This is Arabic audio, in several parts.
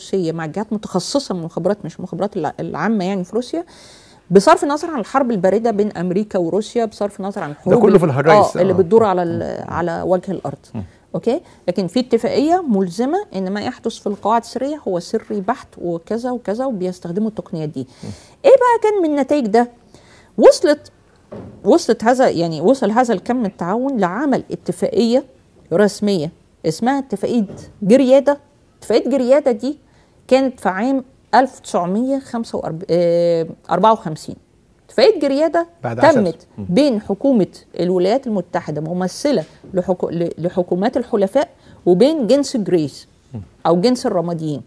روسيه مع جهات متخصصه من المخابرات مش المخابرات العامه يعني في روسيا بصرف النظر عن الحرب البارده بين امريكا وروسيا بصرف النظر عن الحروب ده كله في الهرايس آه, آه. اللي آه. بتدور آه. على على وجه الارض م. اوكي لكن في اتفاقيه ملزمه ان ما يحدث في القواعد السريه هو سري بحت وكذا وكذا وبيستخدموا التقنيات دي ايه بقى كان من نتائج ده وصلت وصلت هذا يعني وصل هذا الكم من التعاون لعمل اتفاقيه رسميه اسمها اتفاقيه جرياده اتفاقيه جرياده دي كانت في عام 1954 اتفاقيه آه، جرياده بعد تمت بين حكومه الولايات المتحده ممثله لحكو... لحكومات الحلفاء وبين جنس جريس او جنس الرماديين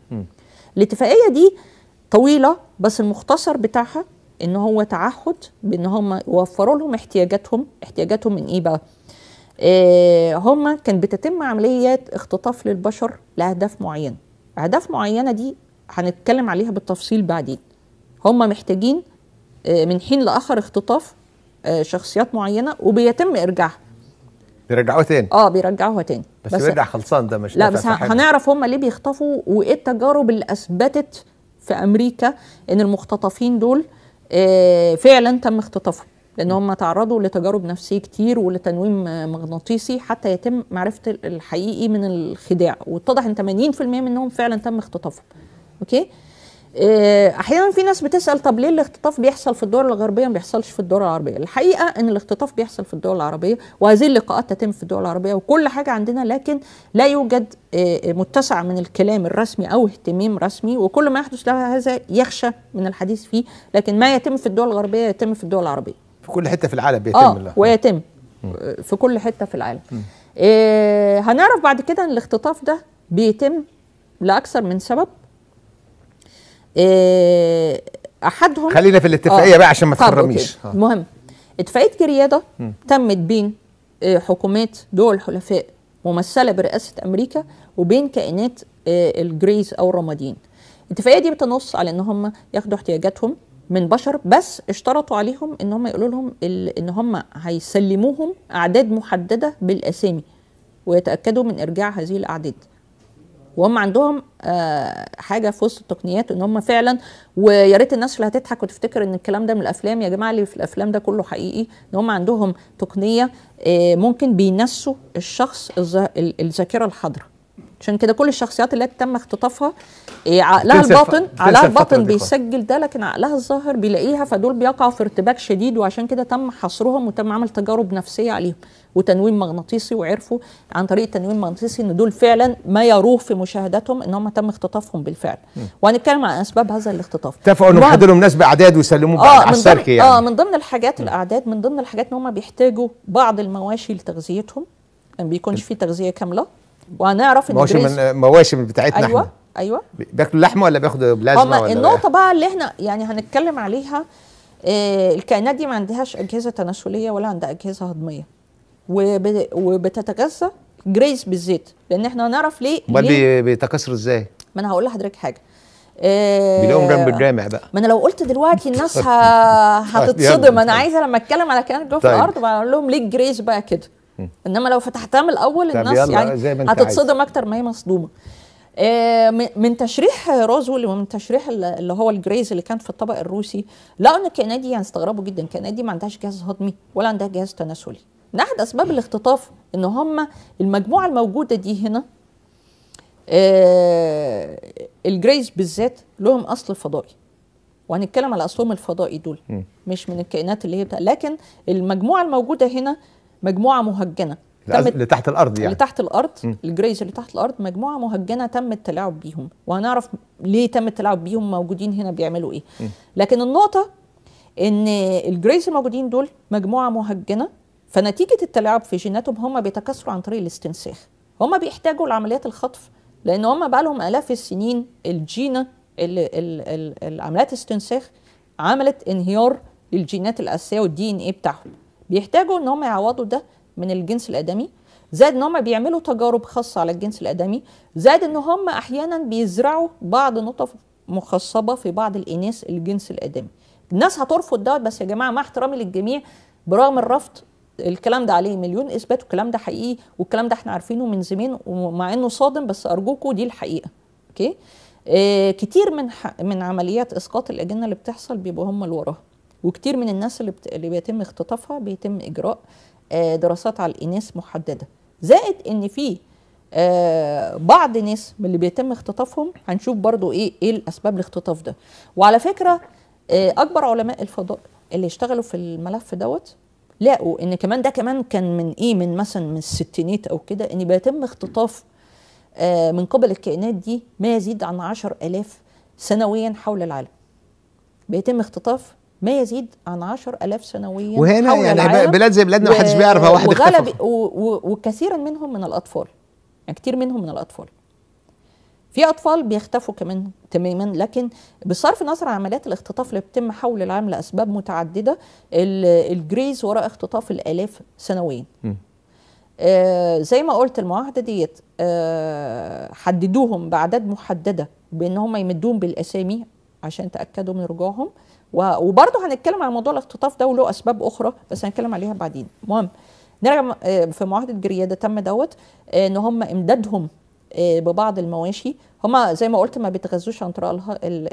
الاتفاقيه دي طويله بس المختصر بتاعها ان هو تعهد بان هم يوفروا لهم احتياجاتهم احتياجاتهم من ايه بقى هما آه، هم كان بتتم عمليات اختطاف للبشر لاهداف معينه اهداف معينه دي هنتكلم عليها بالتفصيل بعدين هم محتاجين آه، من حين لاخر اختطاف آه، شخصيات معينه وبيتم ارجاعها بيرجعوها تاني اه بيرجعوها تاني بس, بس بيرجع خلصان ده مش لا بس هنعرف هم ليه بيخطفوا وايه التجارب اللي اثبتت في امريكا ان المختطفين دول آه، فعلا تم اختطافهم لان هم تعرضوا لتجارب نفسيه كتير ولتنويم مغناطيسي حتى يتم معرفه الحقيقي من الخداع واتضح ان 80% منهم فعلا تم اختطافهم اوكي آه، احيانا في ناس بتسال طب ليه الاختطاف بيحصل في الدول الغربيه ما بيحصلش في الدول العربيه الحقيقه ان الاختطاف بيحصل في الدول العربيه وهذه اللقاءات تتم في الدول العربيه وكل حاجه عندنا لكن لا يوجد آه، آه، متسع من الكلام الرسمي او اهتمام رسمي وكل ما يحدث له هذا يخشى من الحديث فيه لكن ما يتم في الدول الغربيه يتم في الدول العربيه في كل حته في العالم بيتم اه ويتم في كل حته في العالم إيه هنعرف بعد كده ان الاختطاف ده بيتم لاكثر من سبب إيه احدهم خلينا في الاتفاقيه آه بقى عشان ما تخرميش المهم اتفاقيه جرياده تمت بين آه، حكومات دول الحلفاء ممثله برئاسه امريكا وبين كائنات آه، الجريز او الرمادين الاتفاقيه دي بتنص على ان هم ياخدوا احتياجاتهم من بشر بس اشترطوا عليهم ان هم يقولوا لهم ان هم هيسلموهم اعداد محدده بالاسامي ويتاكدوا من ارجاع هذه الاعداد وهم عندهم آه حاجه في وسط التقنيات ان هم فعلا ويا ريت الناس اللي هتضحك وتفتكر ان الكلام ده من الافلام يا جماعه اللي في الافلام ده كله حقيقي ان هم عندهم تقنيه آه ممكن بينسوا الشخص الذاكره الحاضره عشان كده كل الشخصيات التي تم اختطافها إيه، عقلها الباطن عقلها الباطن بيسجل ده لكن عقلها الظاهر بيلاقيها فدول بيقعوا في ارتباك شديد وعشان كده تم حصرهم وتم عمل تجارب نفسيه عليهم وتنويم مغناطيسي وعرفوا عن طريق التنويم المغناطيسي ان دول فعلا ما يروه في مشاهداتهم ان هم تم اختطافهم بالفعل وهنتكلم عن اسباب هذا الاختطاف اتفقوا انهم يحددوا لهم ناس باعداد ويسلموه آه على السلك يعني اه من ضمن الحاجات الاعداد من ضمن الحاجات ان هم بيحتاجوا بعض المواشي لتغذيتهم ما يعني بيكونش في تغذيه كامله وهنعرف ان مواشم مواشم بتاعتنا ايوه احنا. ايوه بياكلوا لحمه ولا بياخدوا بلازما ولا النقطه بقى اللي احنا يعني هنتكلم عليها آه الكائنات دي ما عندهاش اجهزه تناسليه ولا عندها اجهزه هضميه وب... وبتتغذى جريس بالزيت لان احنا هنعرف ليه امال بيتكاثروا ازاي؟ ما انا هقول لحضرتك حاجه بيلاقوهم جنب آه، الجامع بقى ما انا لو قلت دلوقتي الناس طيب، هتتصدم انا عايزه لما اتكلم على كائنات جوه في طيب. الارض بقول لهم ليه الجريس بقى كده انما لو فتحتها من الاول الناس يعني هتتصدم اكتر ما هي مصدومه آه، من تشريح روزول ومن تشريح اللي هو الجريز اللي كانت في الطبق الروسي لقوا ان الكائنات دي يعني استغربوا جدا الكائنات دي ما عندهاش جهاز هضمي ولا عندها جهاز تناسلي من احد اسباب الاختطاف ان هم المجموعه الموجوده دي هنا آه الجريز بالذات لهم اصل فضائي وهنتكلم على اصلهم الفضائي دول مش من الكائنات اللي هي لكن المجموعه الموجوده هنا مجموعه مهجنه تمت اللي تحت الارض يعني اللي تحت الارض الجريز اللي تحت الارض مجموعه مهجنه تم التلاعب بيهم وهنعرف ليه تم التلاعب بيهم موجودين هنا بيعملوا ايه م. لكن النقطه ان الجريز الموجودين دول مجموعه مهجنه فنتيجه التلاعب في جيناتهم هم بيتكاثروا عن طريق الاستنساخ هم بيحتاجوا لعمليات الخطف لان هم بقى لهم الاف السنين الجينه اللي عمليات الاستنساخ عملت انهيار للجينات الاساسيه والدي ان ايه بتاعهم بيحتاجوا ان هم يعوضوا ده من الجنس الادمي زائد ان هم بيعملوا تجارب خاصه على الجنس الادمي زائد ان هم احيانا بيزرعوا بعض نطف مخصبه في بعض الاناث الجنس الادمي الناس هترفض دوت بس يا جماعه مع احترامي للجميع برغم الرفض الكلام ده عليه مليون اثبات والكلام ده حقيقي والكلام ده احنا عارفينه من زمان ومع انه صادم بس ارجوكم دي الحقيقه اوكي آه كتير من من عمليات اسقاط الاجنه اللي بتحصل بيبقوا هم اللي وراها وكتير من الناس اللي, بت... اللي بيتم اختطافها بيتم اجراء آه، دراسات على الاناث محدده زائد ان في آه، بعض ناس من اللي بيتم اختطافهم هنشوف برضو ايه ايه الاسباب الاختطاف ده وعلى فكره آه، اكبر علماء الفضاء اللي اشتغلوا في الملف دوت لقوا ان كمان ده كمان كان من ايه من مثلا من الستينات او كده ان بيتم اختطاف من قبل الكائنات دي ما يزيد عن عشر ألاف سنويا حول العالم بيتم اختطاف ما يزيد عن 10000 سنويا وهنا حول يعني العالم بلاد زي بلادنا ما حدش بيعرفها واحد وغلب وكثيرا منهم من الاطفال يعني كتير منهم من الاطفال في اطفال بيختفوا كمان تماما لكن بصرف النظر عن عمليات الاختطاف اللي بتتم حول العالم لاسباب متعدده الجريز وراء اختطاف الالاف سنويا آه زي ما قلت المعاهده ديت آه حددوهم باعداد محدده بان هم يمدوهم بالاسامي عشان تاكدوا من رجوعهم وبرضه هنتكلم عن موضوع الاختطاف ده وله اسباب اخرى بس هنتكلم عليها بعدين المهم نرجع آه، في معاهده جرياده تم دوت آه، ان هم امدادهم آه، ببعض المواشي هما زي ما قلت ما بيتغذوش عن طريق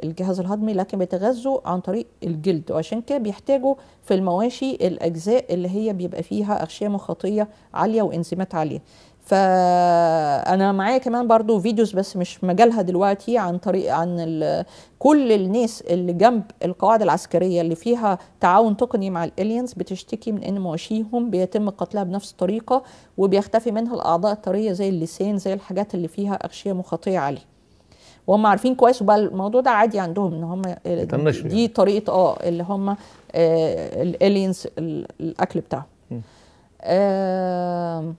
الجهاز الهضمي لكن بيتغذوا عن طريق الجلد وعشان كده بيحتاجوا في المواشي الاجزاء اللي هي بيبقى فيها اغشيه مخاطيه عاليه وانزيمات عاليه فانا معايا كمان برضو فيديوز بس مش مجالها دلوقتي عن طريق عن كل الناس اللي جنب القواعد العسكريه اللي فيها تعاون تقني مع الالينز بتشتكي من ان مواشيهم بيتم قتلها بنفس الطريقه وبيختفي منها الاعضاء الطريه زي اللسان زي الحاجات اللي فيها اغشيه مخاطيه عليه وهم عارفين كويس وبقى الموضوع ده عادي عندهم ان هم دي طريقه اه اللي هم آه، الالينز الاكل بتاعهم آه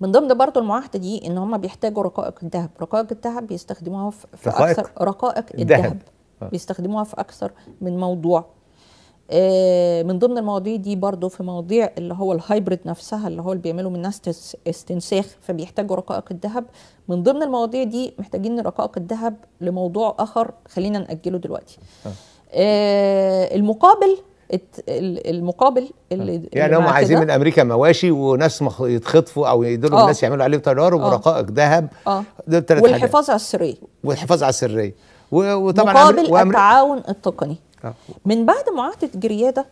من ضمن برضه المعاهده دي ان هم بيحتاجوا رقائق الذهب، رقائق الذهب بيستخدموها في رقائق اكثر رقائق الذهب آه. بيستخدموها في اكثر من موضوع آه، من ضمن المواضيع دي برضه في مواضيع اللي هو الهايبريد نفسها اللي هو اللي بيعملوا ناس استنساخ فبيحتاجوا رقائق الذهب من ضمن المواضيع دي محتاجين رقائق الذهب لموضوع اخر خلينا ناجله دلوقتي آه, آه، المقابل المقابل اللي يعني هم عايزين من امريكا مواشي وناس يتخطفوا او يدلوا آه. الناس يعملوا عليهم تجارب آه. ورقائق ذهب اه والحفاظ على السريه والحفاظ على السريه وطبعا مقابل وأمر... التعاون التقني أوه. من بعد معاهده جرياده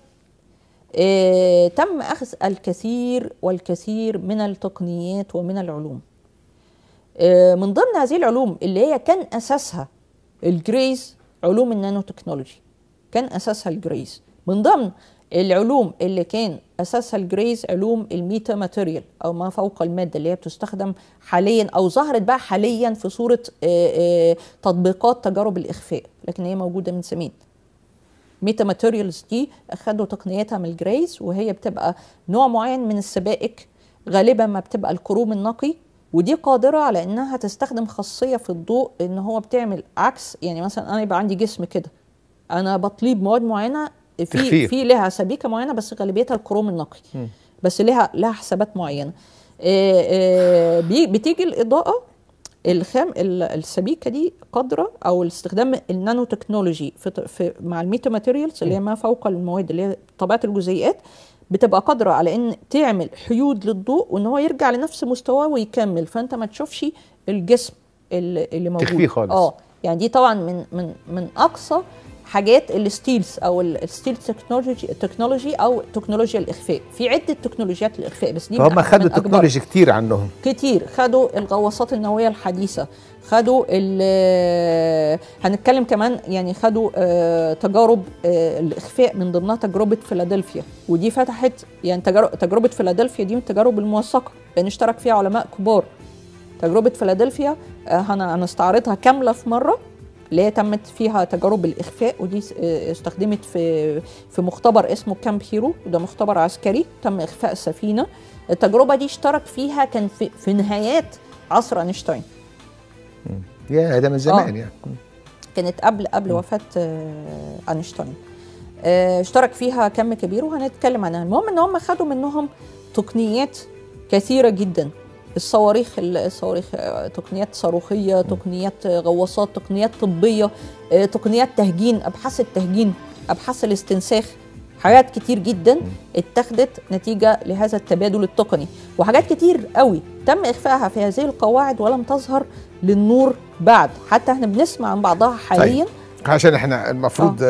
آه تم اخذ الكثير والكثير من التقنيات ومن العلوم آه من ضمن هذه العلوم اللي هي كان اساسها الجريز علوم النانو تكنولوجي كان اساسها الجريز من ضمن العلوم اللي كان اساسها الجريز علوم الميتا ماتيريال او ما فوق الماده اللي هي بتستخدم حاليا او ظهرت بقى حاليا في صوره آه، آه، تطبيقات تجارب الاخفاء لكن هي موجوده من سنين ميتا ماتيريالز دي اخدوا تقنيتها من الجريز وهي بتبقى نوع معين من السبائك غالبا ما بتبقى الكروم النقي ودي قادرة على انها تستخدم خاصية في الضوء ان هو بتعمل عكس يعني مثلا انا يبقى عندي جسم كده انا بطلب مواد معينة في في لها سبيكه معينه بس غالبيتها الكروم النقي بس لها لها حسابات معينه آه، آه، بي بتيجي الاضاءه الخام السبيكه دي قادره او استخدام النانو تكنولوجي في, في مع الميتا ماتيريالز اللي هي ما فوق المواد اللي هي طبيعه الجزيئات بتبقى قادره على ان تعمل حيود للضوء وان هو يرجع لنفس مستواه ويكمل فانت ما تشوفش الجسم اللي موجود تخفيه خالص اه يعني دي طبعا من من من اقصى حاجات الستيلز او الستيلز تكنولوجي تكنولوجي او تكنولوجيا الاخفاء في عده تكنولوجيات الاخفاء بس دي هم خدوا تكنولوجي كتير عنهم كتير خدوا الغواصات النوويه الحديثه خدوا آه، هنتكلم كمان يعني خدوا آه، تجارب آه، الاخفاء من ضمنها تجربه فيلادلفيا ودي فتحت يعني تجربه فيلادلفيا دي من التجارب الموثقه لان يعني اشترك فيها علماء كبار تجربه فيلادلفيا هنستعرضها كامله في مره اللي هي تمت فيها تجارب الاخفاء ودي آه، استخدمت في في مختبر اسمه كامب هيرو وده مختبر عسكري تم اخفاء السفينه التجربه دي اشترك فيها كان في, في نهايات عصر اينشتاين يا ده من زمان آه. يعني كانت قبل قبل وفاه آه، اينشتاين آه، اشترك فيها كم كبير وهنتكلم عنها المهم ان هم خدوا منهم تقنيات كثيره جدا الصواريخ الصواريخ آه، تقنيات صاروخيه تقنيات آه، غواصات تقنيات طبيه آه، تقنيات تهجين ابحاث التهجين ابحاث الاستنساخ حاجات كتير جدا اتخذت نتيجه لهذا التبادل التقني وحاجات كتير قوي تم اخفائها في هذه القواعد ولم تظهر للنور بعد حتى احنا بنسمع عن بعضها حاليا طيب. عشان احنا المفروض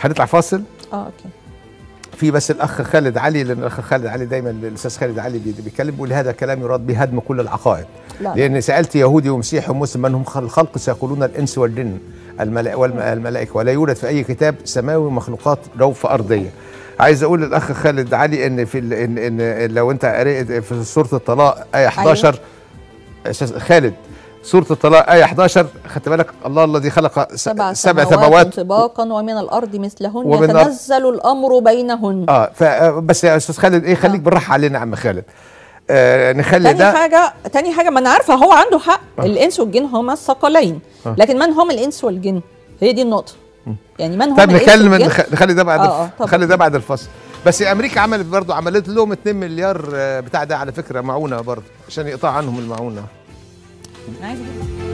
هنطلع آه. فاصل اه اوكي في بس الاخ خالد علي لان الاخ خالد علي دايما الاستاذ خالد علي بيتكلم بيقول هذا كلام يراد به هدم كل العقائد لا. لان سالت يهودي ومسيحي ومسلم من هم الخلق سيقولون الانس والجن الملائكه ولا يوجد في اي كتاب سماوي مخلوقات في ارضيه عايز اقول للاخ خالد علي ان في إن, ان لو انت قريت في سوره الطلاق ايه 11 أيوه. خالد سوره الطلاق ايه 11 خدت بالك الله الذي خلق سبع, سبع سماوات طباقا ومن الارض مثلهن يتنزل الامر بينهن آه،, اه بس يا استاذ خالد ايه خليك آه. بالراحه علينا يا عم خالد آه نخلي تاني ده حاجه تاني حاجه ما انا عارفه هو عنده حق آه. الانس والجن هما الثقلين آه. لكن من هم الانس والجن هي دي النقطه يعني من هم طب نكلم نخلي ده بعد آه آه نخلي ده بعد الفصل بس امريكا عملت برضه عملت لهم 2 مليار آه، بتاع ده على فكره معونه برضه عشان يقطع عنهم المعونه Günaydın.